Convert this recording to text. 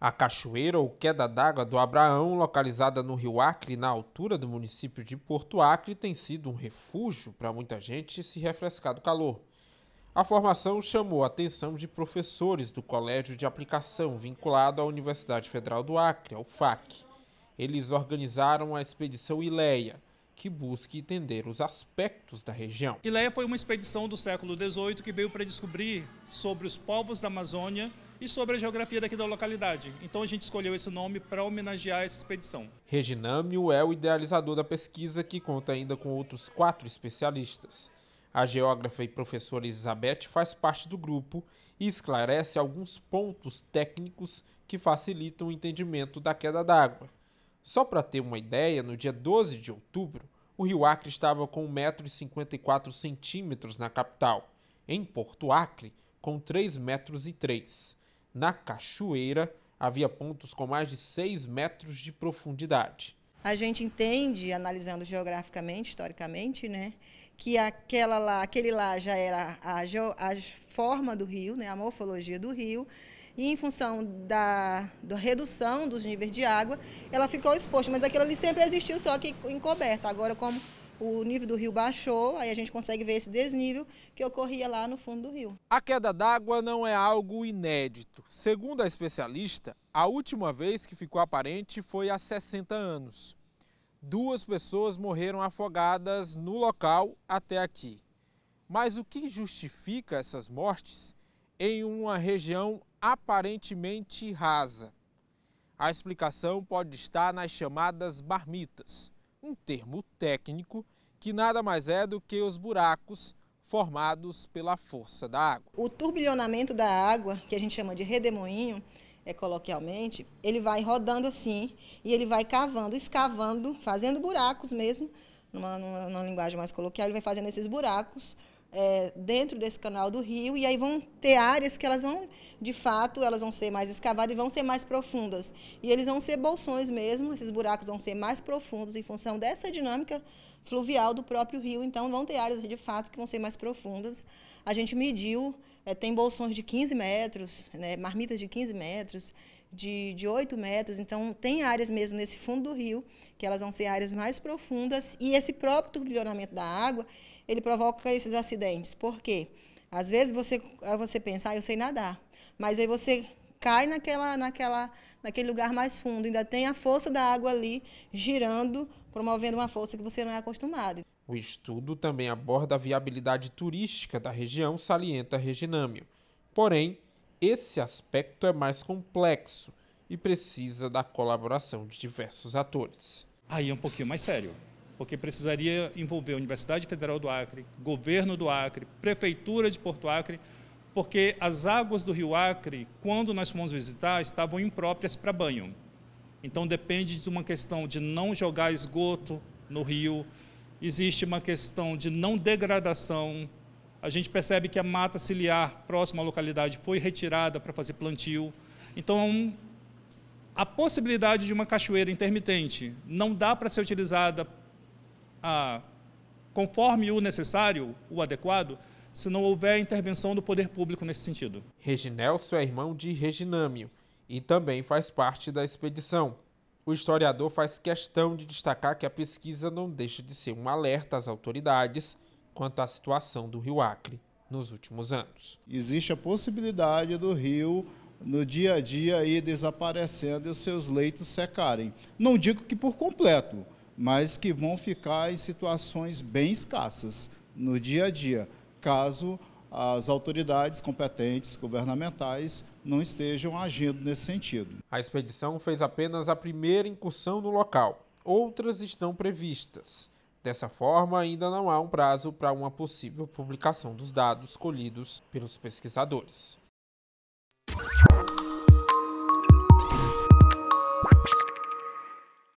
A cachoeira ou queda d'água do Abraão, localizada no rio Acre, na altura do município de Porto Acre, tem sido um refúgio para muita gente se refrescar do calor. A formação chamou a atenção de professores do Colégio de Aplicação vinculado à Universidade Federal do Acre, ao FAC. Eles organizaram a expedição Ileia, que busque entender os aspectos da região. Ileia foi uma expedição do século XVIII que veio para descobrir sobre os povos da Amazônia e sobre a geografia daqui da localidade. Então a gente escolheu esse nome para homenagear essa expedição. Reginâmio é o idealizador da pesquisa que conta ainda com outros quatro especialistas. A geógrafa e professora Elizabeth faz parte do grupo e esclarece alguns pontos técnicos que facilitam o entendimento da queda d'água. Só para ter uma ideia, no dia 12 de outubro, o rio Acre estava com 1,54m na capital, em Porto Acre, com 3,03m na cachoeira havia pontos com mais de 6 metros de profundidade. A gente entende, analisando geograficamente, historicamente, né, que aquela lá, aquele lá já era a, a forma do rio, né, a morfologia do rio, e em função da, da, redução dos níveis de água, ela ficou exposta. Mas aquilo ali sempre existiu, só que encoberta. Agora, como o nível do rio baixou, aí a gente consegue ver esse desnível que ocorria lá no fundo do rio. A queda d'água não é algo inédito. Segundo a especialista, a última vez que ficou aparente foi há 60 anos. Duas pessoas morreram afogadas no local até aqui. Mas o que justifica essas mortes em uma região aparentemente rasa? A explicação pode estar nas chamadas marmitas um termo técnico que nada mais é do que os buracos formados pela força da água. O turbilhonamento da água, que a gente chama de redemoinho, é, coloquialmente, ele vai rodando assim e ele vai cavando, escavando, fazendo buracos mesmo, numa, numa, numa linguagem mais coloquial, ele vai fazendo esses buracos é, dentro desse canal do rio e aí vão ter áreas que elas vão, de fato, elas vão ser mais escavadas e vão ser mais profundas. E eles vão ser bolsões mesmo, esses buracos vão ser mais profundos em função dessa dinâmica fluvial do próprio rio, então vão ter áreas de fato que vão ser mais profundas. A gente mediu, é, tem bolsões de 15 metros, né, marmitas de 15 metros, de, de 8 metros. Então, tem áreas mesmo nesse fundo do rio, que elas vão ser áreas mais profundas. E esse próprio turbilhonamento da água, ele provoca esses acidentes. Por quê? Às vezes você, você pensa, ah, eu sei nadar. Mas aí você cai naquela, naquela, naquele lugar mais fundo. Ainda tem a força da água ali girando, promovendo uma força que você não é acostumado. O estudo também aborda a viabilidade turística da região, salienta Reginâmio. Porém, esse aspecto é mais complexo e precisa da colaboração de diversos atores. Aí é um pouquinho mais sério, porque precisaria envolver a Universidade Federal do Acre, governo do Acre, prefeitura de Porto Acre, porque as águas do rio Acre, quando nós fomos visitar, estavam impróprias para banho. Então depende de uma questão de não jogar esgoto no rio, existe uma questão de não degradação a gente percebe que a mata ciliar próxima à localidade foi retirada para fazer plantio. Então, a possibilidade de uma cachoeira intermitente não dá para ser utilizada a, ah, conforme o necessário, o adequado, se não houver intervenção do poder público nesse sentido. Reginelso é irmão de Reginâmio e também faz parte da expedição. O historiador faz questão de destacar que a pesquisa não deixa de ser um alerta às autoridades quanto à situação do rio Acre nos últimos anos. Existe a possibilidade do rio no dia a dia ir desaparecendo e os seus leitos secarem. Não digo que por completo, mas que vão ficar em situações bem escassas no dia a dia, caso as autoridades competentes governamentais não estejam agindo nesse sentido. A expedição fez apenas a primeira incursão no local. Outras estão previstas. Dessa forma, ainda não há um prazo para uma possível publicação dos dados colhidos pelos pesquisadores.